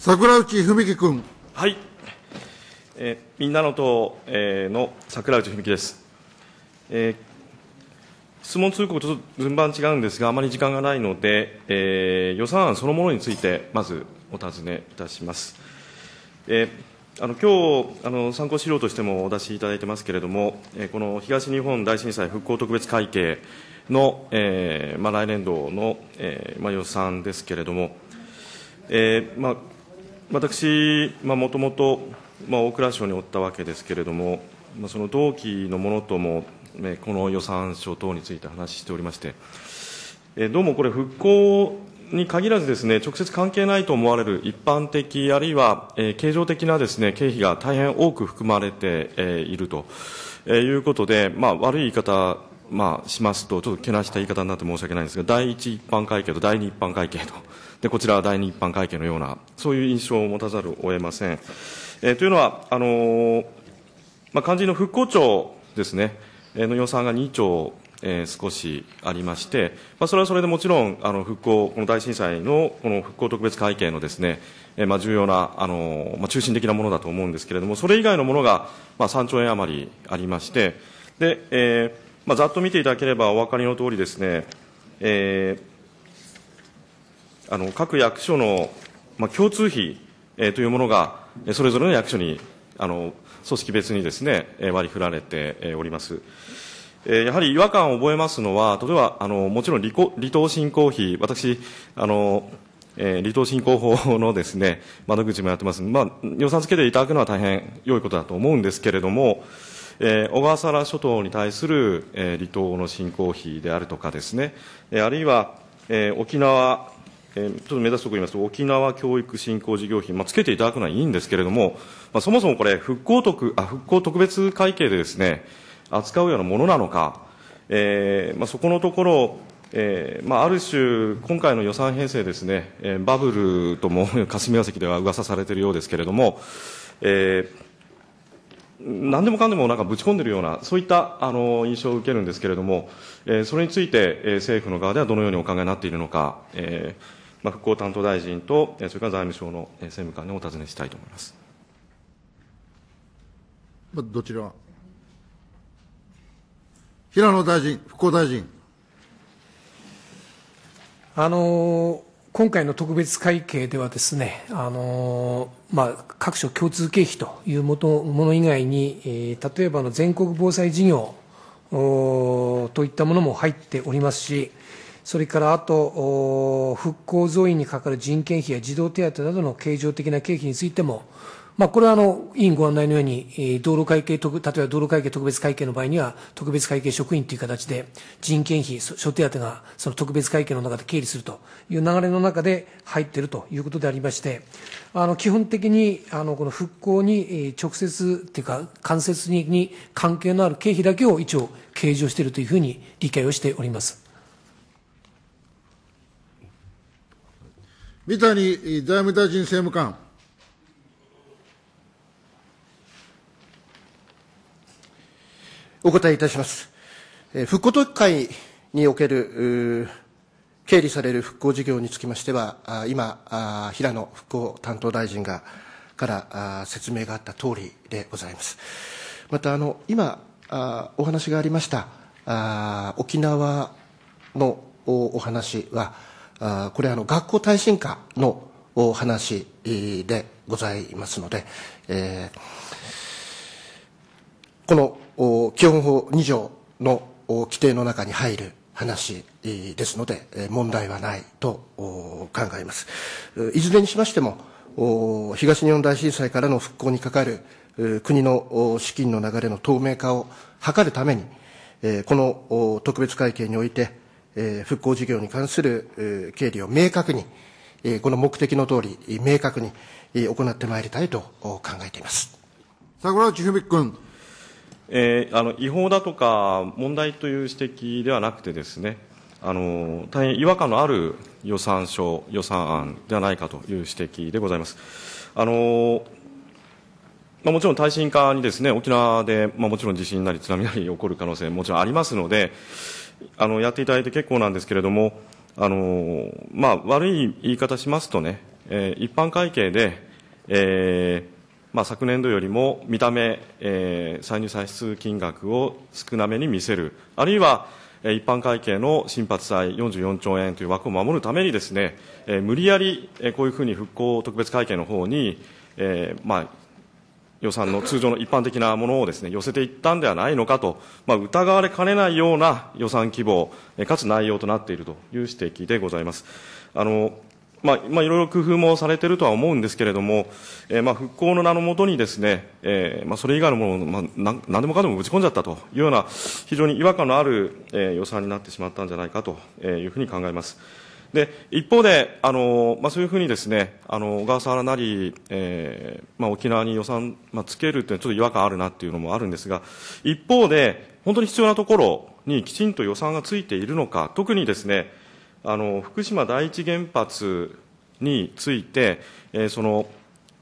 桜内文樹君。はい。えー、みんなの党、えー、の桜内文樹です。えー、質問通告ちょっと順番違うんですが、あまり時間がないので、えー、予算案そのものについて、まずお尋ねいたします。えー、あの今日あの参考資料としてもお出しいただいてますけれども、えこの東日本大震災復興特別会計の、えーまあ、来年度の、えーまあ、予算ですけれども、えーまあ私、もともと大蔵省におったわけですけれども、その同期のものとも、この予算書等について話しておりまして、どうもこれ、復興に限らずですね、直接関係ないと思われる一般的、あるいは、えー、形状的なですね、経費が大変多く含まれて、えー、いると、えいうことで、まあ、悪い言い方まあ、しますと、ちょっとけなした言い方になって申し訳ないんですが、第一一般会計と第二一般会計と、でこちらは第二一般会計のような、そういう印象を持たざるを得ません。えー、というのは、あのー、まあ、肝心の復興庁ですね、えー、の予算が2兆、えー、少しありまして、まあ、それはそれでもちろん、あの復興、この大震災のこの復興特別会計のですね、えーまあ、重要な、あのー、まあ、中心的なものだと思うんですけれども、それ以外のものが、まあ、3兆円余りありまして、でえーまあ、ざっと見ていただければお分かりのとおりですね、えー、あの各役所の、まあ、共通費、えー、というものが、それぞれの役所にあの組織別にですね、割り振られております。やはり違和感を覚えますのは、例えば、あのもちろん離離島振興費、私、あのえー、離島振興法のですね、窓口もやってます。まあ、予算つけていただくのは大変良いことだと思うんですけれども、えー、小笠原諸島に対する、えー、離島の振興費であるとかですね、えー、あるいは、えー、沖縄、えー、ちょっと目指すところ言いますと、沖縄教育振興事業費、まあ、つけていただくのはいいんですけれども、まあ、そもそもこれ復興特あ、復興特別会計でですね、扱うようなものなのか、えーまあ、そこのところ、えーまあ、ある種、今回の予算編成ですね、えー、バブルとも 霞が関では噂されているようですけれども、えー何でもかんでもなんかぶち込んでるような、そういったあの印象を受けるんですけれども、えー、それについて、えー、政府の側ではどのようにお考えになっているのか、えーまあ、復興担当大臣と、それから財務省の政務官にお尋ねしたいと思います。どちら平野大臣、復興大臣。あのー今回の特別会計ではですね、あのまあ、各所共通経費というもの以外に、えー、例えばの全国防災事業といったものも入っておりますし、それからあと、復興増員にかかる人件費や児童手当などの経常的な経費についても、まあ、これはあの、委員ご案内のように、道路会計特、例えば道路会計特別会計の場合には、特別会計職員という形で、人件費、所手当が、その特別会計の中で経理するという流れの中で入っているということでありまして、あの、基本的に、あの、この復興に直接というか、間接に関係のある経費だけを一応計上しているというふうに理解をしております。三谷財務大臣政務官。お答えいたします。復興特会における経理される復興事業につきましては、今、平野復興担当大臣がから説明があった通りでございます。またあの今お話がありました沖縄のお話はこれあの学校耐震化のお話でございますので、えーこの基本法2条の規定の中に入る話ですので、問題はないと考えます。いずれにしましても、東日本大震災からの復興にかかる国の資金の流れの透明化を図るために、この特別会計において、復興事業に関する経理を明確に、この目的の通り、明確に行ってまいりたいと考えています。桜内文君。えー、あの違法だとか問題という指摘ではなくてですねあの大変違和感のある予算書予算案ではないかという指摘でございますあの、まあ、もちろん耐震化にですね沖縄で、まあ、もちろん地震なり津波なり起こる可能性もちろんありますのであのやっていただいて結構なんですけれどもあの、まあ、悪い言い方しますとね、えー、一般会計で、えーまあ、昨年度よりも見た目、えー、歳入歳出金額を少なめに見せる、あるいは、えー、一般会計の新発債44兆円という枠を守るためにですね、えー、無理やり、えー、こういうふうに復興特別会計の方に、えー、まあ、予算の通常の一般的なものをですね、寄せていったんではないのかと、まあ、疑われかねないような予算規模、かつ内容となっているという指摘でございます。あの、まあ、まあ、いろいろ工夫もされてるとは思うんですけれども、えー、まあ、復興の名のもとにですね、えー、まあ、それ以外のものを、まあ、なん何でもかでもぶち込んじゃったというような、非常に違和感のある、えー、予算になってしまったんじゃないかというふうに考えます。で、一方で、あの、まあ、そういうふうにですね、あの、小笠原なり、えー、まあ、沖縄に予算、まあ、つけるというのはちょっと違和感あるなっていうのもあるんですが、一方で、本当に必要なところにきちんと予算がついているのか、特にですね、あの福島第一原発について、えー、その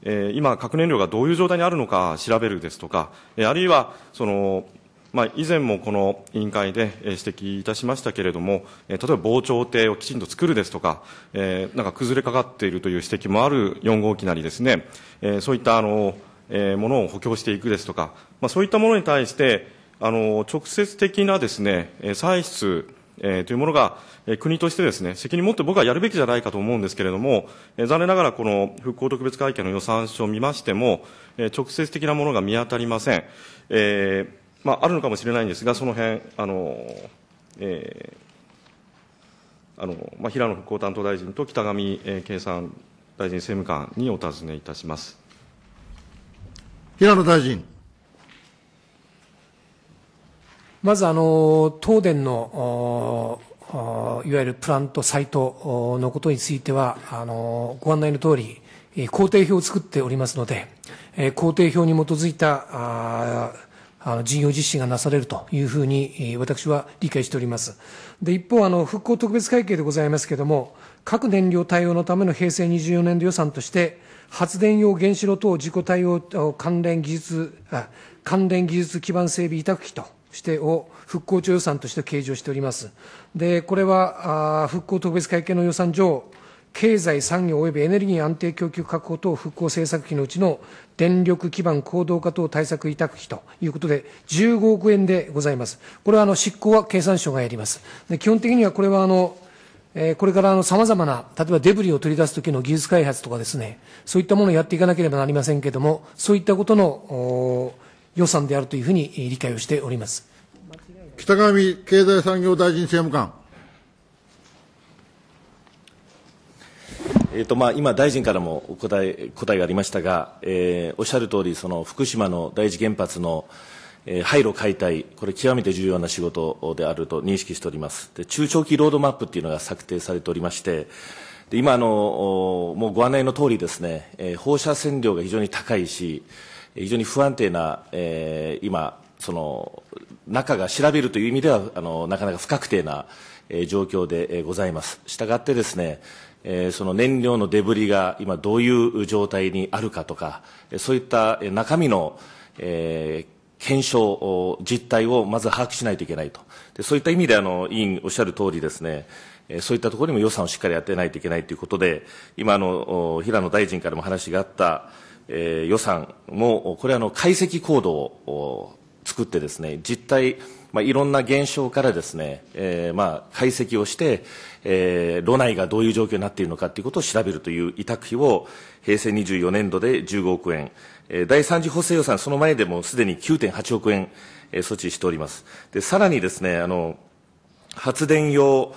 えー、今、核燃料がどういう状態にあるのか調べるですとか、えー、あるいはその、まあ、以前もこの委員会で指摘いたしましたけれども、例えば防潮堤をきちんと作るですとか、えなんか崩れかかっているという指摘もある4号機なりですね、えそういったあの、えものを補強していくですとか、まあ、そういったものに対して、あの直接的なですね、採出えー、というものが、えー、国としてですね、責任を持って僕はやるべきじゃないかと思うんですけれども、えー、残念ながらこの復興特別会計の予算書を見ましても、えー、直接的なものが見当たりません。えー、まあ、あるのかもしれないんですが、その辺、あの、えー、あの、まあ、平野復興担当大臣と北上、えー、経産大臣政務官にお尋ねいたします。平野大臣。まずあの東電のいわゆるプラント、サイトのことについては、あのご案内のとおり、工程表を作っておりますので、工程表に基づいた事業実施がなされるというふうに私は理解しております。で一方あの、復興特別会計でございますけれども、各燃料対応のための平成24年度予算として、発電用原子炉等事故対応関連技術、関連技術基盤整備委託費と、してを復興庁予算として計上しております。で、これは復興特別会計の予算上、経済、産業及びエネルギー安定供給確保等復興政策費のうちの電力基盤行動化等対策委託費ということで、15億円でございます。これはあの執行は経産省がやります。で基本的にはこれはあのえこれからあのざまな、例えばデブリを取り出すときの技術開発とかですね、そういったものをやっていかなければなりませんけれども、そういったことの、予算であるというふうに理解をしております北上経済産業大臣政務官。えーとまあ、今、大臣からもお答え答えがありましたが、えー、おっしゃる通りそり、福島の第一原発の、えー、廃炉解体、これ、極めて重要な仕事であると認識しておりますで、中長期ロードマップというのが策定されておりまして、で今あの、もうご案内の通りですね、えー、放射線量が非常に高いし、非常に不安定な、えー、今、その中が調べるという意味ではあのなかなか不確定な、えー、状況で、えございます。したがってですね、えー、その燃料のデブリが今どういう状態にあるかとか、そういった中身の、えー、検証、実態をまず把握しないといけないと。でそういった意味であの、委員おっしゃる通りですね、そういったところにも予算をしっかり当てないといけないということで、今あの、平野大臣からも話があった、えー、予算も、これはの解析コードを作ってですね、実態、まあ、いろんな現象からですね、えー、まあ、解析をして、えー、炉内がどういう状況になっているのかということを調べるという委託費を、平成24年度で15億円、えー、第3次補正予算、その前でもすでに9.8億円、えー、措置しております。で、さらにですね、あの、発電用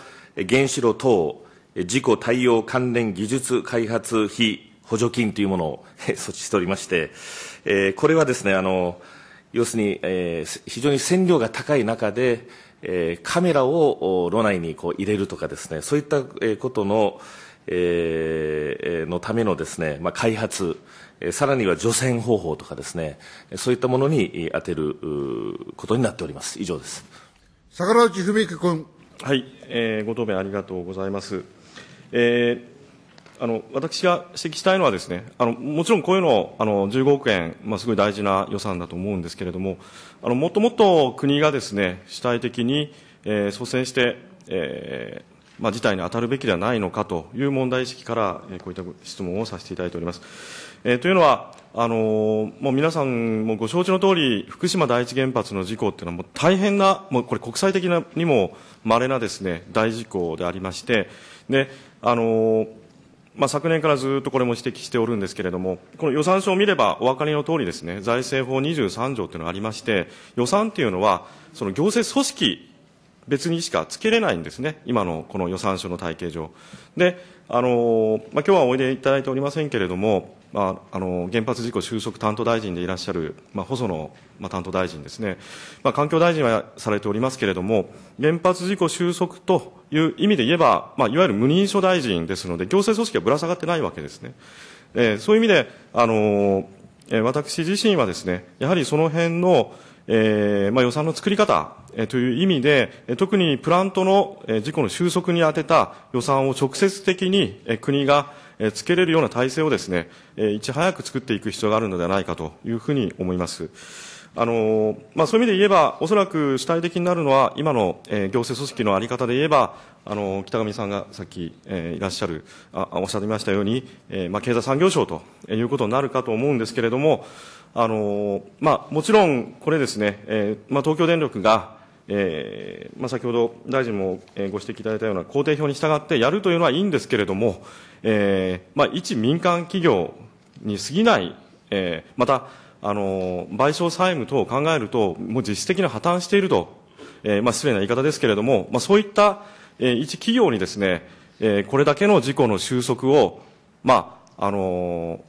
原子炉等、事故対応関連技術開発費補助金というものを措置しておりまして、えー、これはですね、あの、要するに、えー、非常に線量が高い中で、えー、カメラを炉内にこう入れるとかですね、そういったことの、えー、のためのですね、まあ、開発、さらには除染方法とかですね、そういったものに充てることになっております。以上です。坂内文之君。はい、えー、ご答弁ありがとうございます。えーあの私が指摘したいのはですねあのもちろんこういうのあの15億円、まあ、すごい大事な予算だと思うんですけれどもあのもっともっと国がですね主体的に、えー、率先して、えーまあ、事態に当たるべきではないのかという問題意識から、えー、こういった質問をさせていただいております。えー、というのはあのー、もう皆さんもご承知の通り福島第一原発の事故というのはもう大変なもうこれ国際的にもまれなです、ね、大事故でありましてで、あのーまあ、昨年からずっとこれも指摘しておるんですけれども、この予算書を見ればお分かりの通りですね、財政法23条というのがありまして、予算というのは、その行政組織別にしかつけれないんですね、今のこの予算書の体系上。で、あのまあ、今日はおいでいただいておりませんけれども、まあ、あの原発事故収束担当大臣でいらっしゃる、まあ、細野、まあ、担当大臣ですね、まあ、環境大臣はされておりますけれども、原発事故収束という意味で言えば、まあ、いわゆる無認証大臣ですので、行政組織はぶら下がってないわけですね。えー、そういう意味で、あのー、私自身はですね、やはりその辺の、えーまあ、予算の作り方、えー、という意味で、え特にプラントの、えー、事故の収束に充てた予算を直接的に、えー、国がえつけれるような体制をですね、えいち早く作っていく必要があるのではないかというふうに思います。あのまあ、そういう意味で言えば、おそらく主体的になるのは、今の、えー、行政組織の在り方で言えば、あの北上さんがさっき、えー、いらっしゃるあ、おっしゃってましたように、えーまあ、経済産業省ということになるかと思うんですけれども、あのまあ、もちろんこれですね、えーまあ、東京電力が、えーまあ、先ほど大臣もご指摘いただいたような工程表に従ってやるというのはいいんですけれども、えーまあ、一民間企業に過ぎない、えー、またあの賠償債務等を考えると、もう実質的に破綻していると、えーまあ、失礼な言い方ですけれども、まあ、そういった、えー、一企業にですね、えー、これだけの事故の収束を、まああの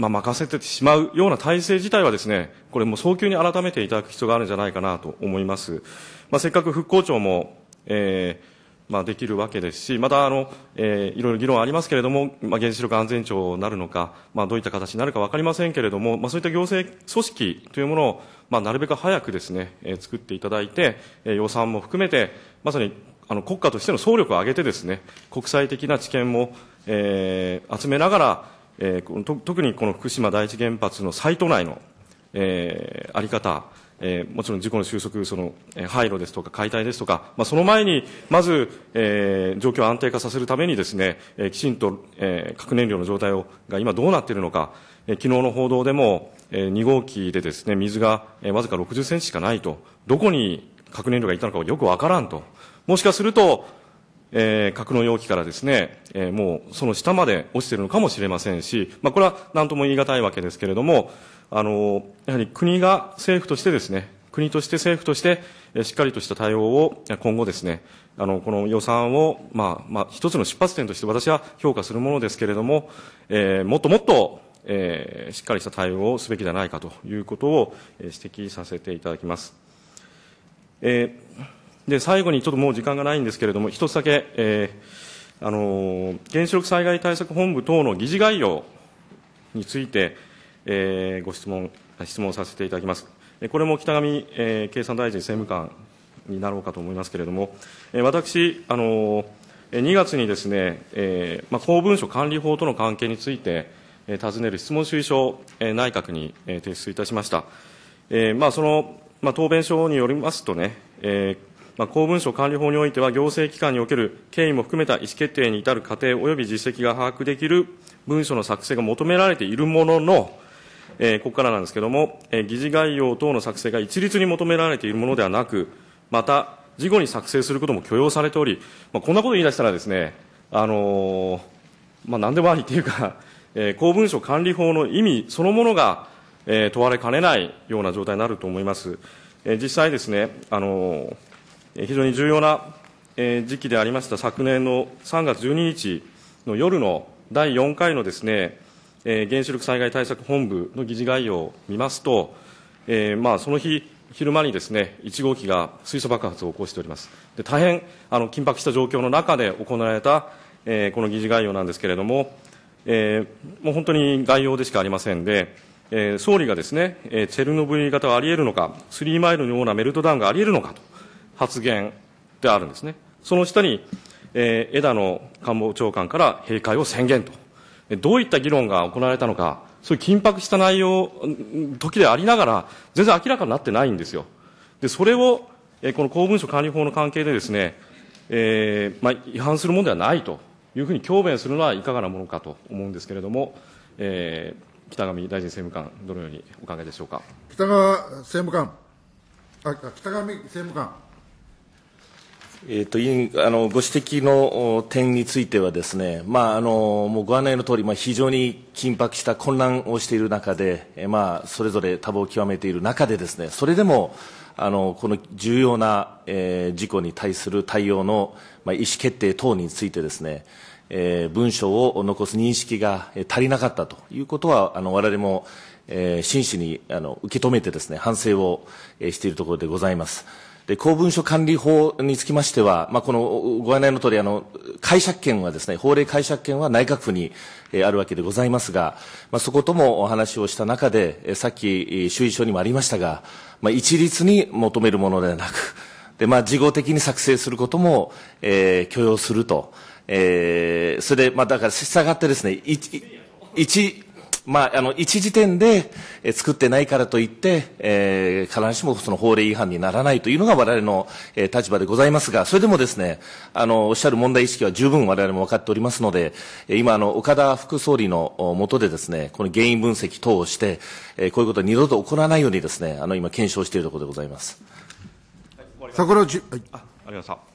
まあ、任せてしまうような体制自体はですね、これも早急に改めていただく必要があるんじゃないかなと思います。まあ、せっかく復興庁も、えーまあ、できるわけですし、またあの、えー、いろいろ議論ありますけれども、まあ、原子力安全庁なるのか、まあ、どういった形になるか分かりませんけれども、まあ、そういった行政組織というものを、まあ、なるべく早くですね、えー、作っていただいて、えー、予算も含めて、まさにあの国家としての総力を挙げてですね、国際的な知見も、えー、集めながら、えー、特にこの福島第一原発のサイト内の、えー、あり方、えー、もちろん事故の収束、その、えー、廃炉ですとか解体ですとか、まあ、その前に、まず、えー、状況を安定化させるためにですね、えー、きちんと、えー、核燃料の状態を、が今どうなっているのか、えー、昨日の報道でも、えー、2号機でですね、水が、えー、わずか60センチしかないと、どこに核燃料がいたのかよくわからんと。もしかすると、えー、格納容器からですね、えー、もうその下まで落ちてるのかもしれませんし、まあ、これは何とも言い難いわけですけれども、あの、やはり国が政府としてですね、国として政府として、えー、しっかりとした対応を今後ですね、あの、この予算を、まあ、まあ、一つの出発点として私は評価するものですけれども、えー、もっともっと、えー、しっかりした対応をすべきではないかということを、え指摘させていただきます。えーで、最後にちょっともう時間がないんですけれども、一つだけ、えー、あの原子力災害対策本部等の議事概要について、えー、ご質問、質問させていただきます。これも北上、えー、経産大臣政務官になろうかと思いますけれども、え私、あの2月にですね、えー、まあ、公文書管理法との関係について、えー、尋ねる質問主意書を、えー、内閣に、え提出いたしました。えまあ、その、まあ、答弁書によりますとね、えまあ、公文書管理法においては、行政機関における経緯も含めた意思決定に至る過程及び実績が把握できる文書の作成が求められているものの、えー、ここからなんですけれども、えー、議事概要等の作成が一律に求められているものではなく、また、事後に作成することも許容されており、まあ、こんなこと言い出したらですね、あのー、まあ、何でもありというか、えー、公文書管理法の意味そのものが、えー、問われかねないような状態になると思います。えー、実際ですね、あのー非常に重要な時期でありました昨年の3月12日の夜の第4回のですね、原子力災害対策本部の議事概要を見ますと、えー、まあ、その日、昼間にですね、1号機が水素爆発を起こしております。で大変あの緊迫した状況の中で行われた、えー、この議事概要なんですけれども、えー、もう本当に概要でしかありませんで、え総理がですね、えチェルノブイリ型はあり得るのか、スリーマイルのようなメルトダウンがあり得るのかと発言であるんですね。その下に、えー、枝野官房長官から閉会を宣言と。どういった議論が行われたのか、そういう緊迫した内容、時でありながら、全然明らかになってないんですよ。で、それを、えこの公文書管理法の関係でですね、えー、まあ、違反するものではないというふうに強弁するのはいかがなものかと思うんですけれども、えー、北上大臣政務官、どのようにお考えでしょうか。北川政務官、あ北上政務官。えーと、とあのご指摘の点についてはですね、まあ、あのもうご案内の通り、まあ、非常に緊迫した混乱をしている中で、えまあ、それぞれ多忙を極めている中でですねそれでもあのこの重要な、えー、事故に対する対応の、まあ、意思決定等についてですね、えー、文書を残す認識が足りなかったということはあの我々も、えー、真摯にあの受け止めてですね反省を、えしているところでございます。で、公文書管理法につきましては、まあ、このご案内の通り、あの、解釈権はですね、法令解釈権は内閣府に、えー、あるわけでございますが、まあ、そこともお話をした中で、えー、さっき、主意書にもありましたが、まあ、一律に求めるものではなく、で、まあ、事後的に作成することも、えー、許容すると。えー、それで、まあ、だから、従ってですね、一、一、まあ、あの、一時点で、え作ってないからといって、えー、必ずしもその法令違反にならないというのが我々の、えー、立場でございますが、それでもですね、あの、おっしゃる問題意識は十分我々も分かっておりますので、今、あの、岡田副総理のもとでですね、この原因分析等をして、えー、こういうことは二度と起こらないようにですね、あの、今検証しているところでございます。はい、ます桜はい、あ、ありがとうございました。